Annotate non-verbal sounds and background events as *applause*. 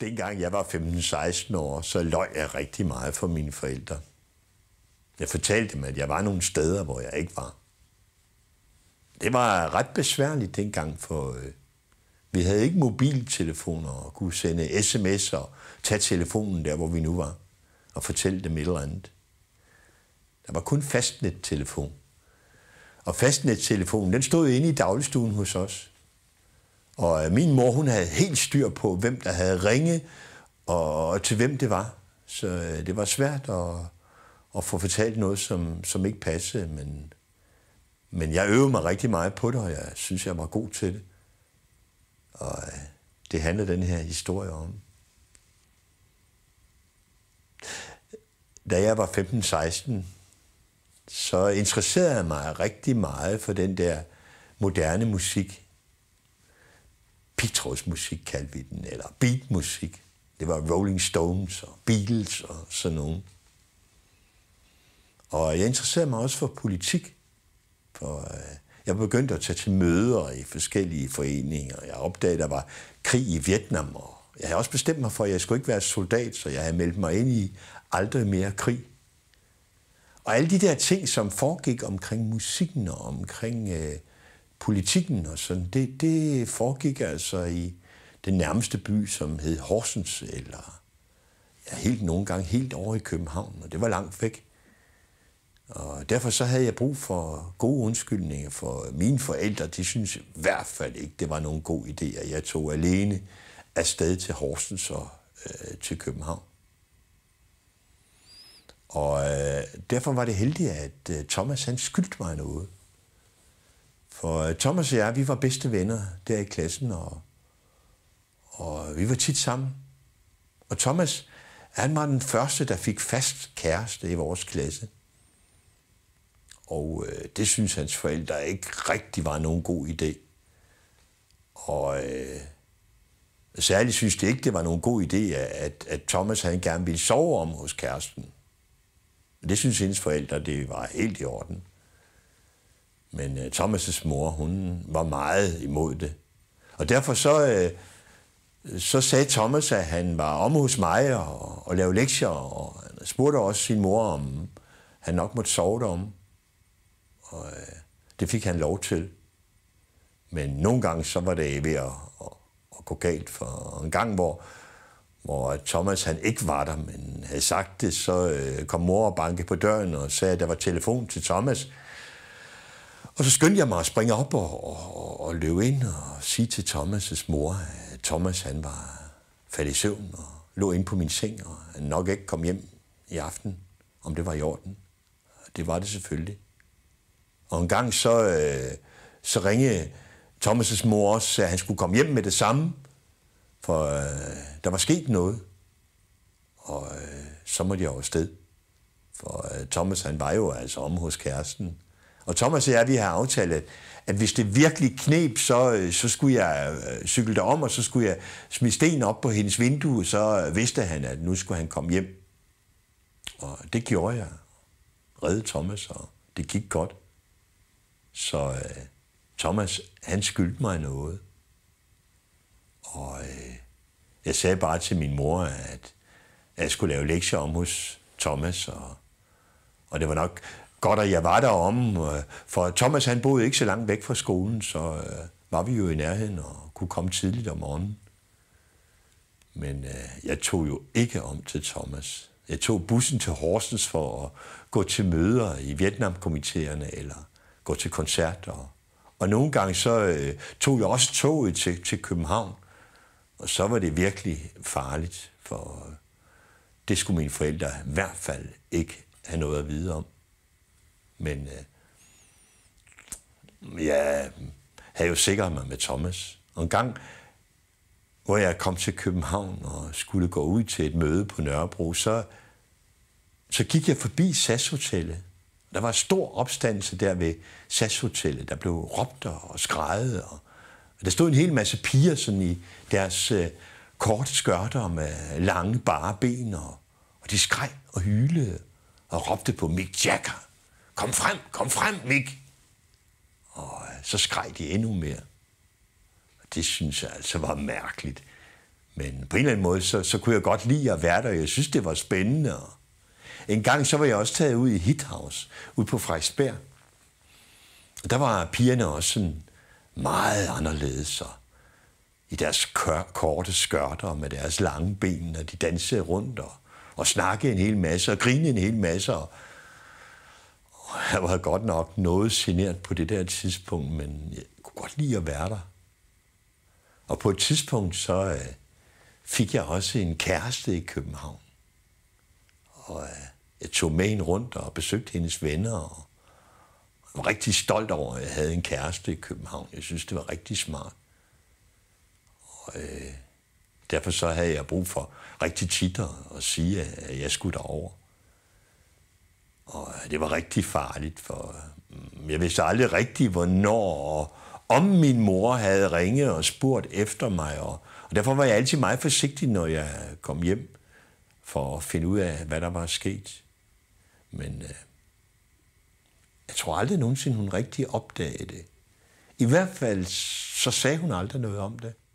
dengang jeg var 15-16 år, så løj jeg rigtig meget for mine forældre. Jeg fortalte dem, at jeg var nogle steder, hvor jeg ikke var. Det var ret besværligt dengang, for øh, vi havde ikke mobiltelefoner og kunne sende sms'er og tage telefonen der, hvor vi nu var, og fortælle dem et eller andet. Der var kun fastnettelefon. Og fastnettelefonen, den stod inde i dagligstuen hos os. Og øh, min mor, hun havde helt styr på, hvem der havde ringe, og, og til hvem det var. Så øh, det var svært at, at få fortalt noget, som, som ikke passede, men, men jeg øvede mig rigtig meget på det, og jeg synes, jeg var god til det. Og øh, det handler den her historie om. Da jeg var 15-16, så interesserede jeg mig rigtig meget for den der moderne musik, pigtrådsmusik kaldte vi den, eller beatmusik. Det var Rolling Stones og Beatles og sådan nogen. Og jeg interesserede mig også for politik, for øh, jeg begyndte at tage til møder i forskellige foreninger. Jeg opdagede, at der var krig i Vietnam, og jeg havde også bestemt mig for, at jeg skulle ikke være soldat, så jeg havde meldt mig ind i aldrig mere krig. Og alle de der ting, som foregik omkring musikken og omkring øh, politikken og sådan, det, det foregik altså i den nærmeste by, som hed Horsens, eller ja, helt nogle gange helt over i København, og det var langt væk. Og derfor så havde jeg brug for gode undskyldninger for mine forældre. De synes i hvert fald ikke, det var nogen god idé, at jeg tog alene afsted til Horsens og øh, til København. Og øh, derfor var det heldigt, at øh, Thomas han skyldte mig noget. For øh, Thomas og jeg, vi var bedste venner der i klassen, og, og vi var tit sammen. Og Thomas, han var den første, der fik fast kæreste i vores klasse. Og øh, det synes hans forældre ikke rigtig var nogen god idé. Og øh, særligt synes de ikke, det var nogen god idé, at, at Thomas han gerne ville sove om hos kæresten. Og det synes hendes forældre, det var helt i orden. Men øh, Thomas' mor, hun var meget imod det. Og derfor så, øh, så sagde Thomas, at han var om hos mig og, og lavede lektier, og han spurgte også sin mor, om han nok måtte sove derom. Og øh, det fik han lov til. Men nogle gange så var det ved at, at, at gå galt, for en gang, hvor, hvor Thomas han ikke var der, men havde sagt det, så øh, kom mor og bankede på døren og sagde, at der var telefon til Thomas. Og så skyndte jeg mig at springe op og, og, og løbe ind og sige til Thomas' mor, at Thomas han var faldet i søvn og lå inde på min seng og nok ikke kom hjem i aften, om det var i orden. Det var det selvfølgelig. Og en gang så, øh, så ringede Thomas' mor også, at han skulle komme hjem med det samme, for øh, der var sket noget. Og øh, så måtte jeg jo afsted. For øh, Thomas han var jo altså om hos kæresten, og Thomas og jeg, vi har aftalt, at hvis det virkelig knep, så, øh, så skulle jeg øh, cykle derom, og så skulle jeg smide sten op på hendes vindue, så øh, vidste han, at nu skulle han komme hjem. Og det gjorde jeg. Redde Thomas, og det gik godt. Så øh, Thomas, han skyldte mig noget. Og øh, jeg sagde bare til min mor, at jeg skulle lave lektier om hos Thomas, og, og det var nok godt, at jeg var derom, øh, for Thomas han boede ikke så langt væk fra skolen, så øh, var vi jo i nærheden og kunne komme tidligt om morgenen. Men øh, jeg tog jo ikke om til Thomas. Jeg tog bussen til Horsens for at gå til møder i Vietnamkomitéerne eller gå til koncerter. Og nogle gange så øh, tog jeg også toget til, til København, og så var det virkelig farligt, for det skulle mine forældre i hvert fald ikke have noget at vide om. Men øh, jeg havde jo sikret mig med Thomas. Og en gang, hvor jeg kom til København og skulle gå ud til et møde på Nørrebro, så, så gik jeg forbi SAS-hotellet. Der var stor opstandelse der ved SAS-hotellet. Der blev råbt og skrejet. Og, og der stod en hel masse piger sådan i deres øh, korte skørter med lange bare ben. Og, og de skreg og hylede og råbte på Mick Jagger. Kom frem, kom frem, Mik! Og øh, så skreg de endnu mere. Og det synes jeg altså var mærkeligt. Men på en eller anden måde, så, så kunne jeg godt lide at være der. Jeg synes, det var spændende. en gang så var jeg også taget ud i Hithouse, ud på Frederiksberg. Og der var pigerne også sådan meget anderledes. Og i deres kør, korte skørter med deres lange ben, og de dansede rundt og, og snakkede en hel masse og grinede en hel masse og, *laughs* jeg var godt nok noget generet på det der tidspunkt, men jeg kunne godt lide at være der. Og på et tidspunkt så øh, fik jeg også en kæreste i København. Og øh, jeg tog med hende rundt og besøgte hendes venner. Og jeg var rigtig stolt over, at jeg havde en kæreste i København. Jeg synes, det var rigtig smart. Og øh, derfor så havde jeg brug for rigtig tit at sige, at jeg skulle derover. Og øh, det var rigtig farligt, for mm, jeg vidste aldrig rigtigt, hvornår og om min mor havde ringet og spurgt efter mig. Og, og derfor var jeg altid meget forsigtig, når jeg kom hjem, for at finde ud af, hvad der var sket. Men øh, jeg tror aldrig nogensinde, hun rigtig opdagede det. I hvert fald så sagde hun aldrig noget om det.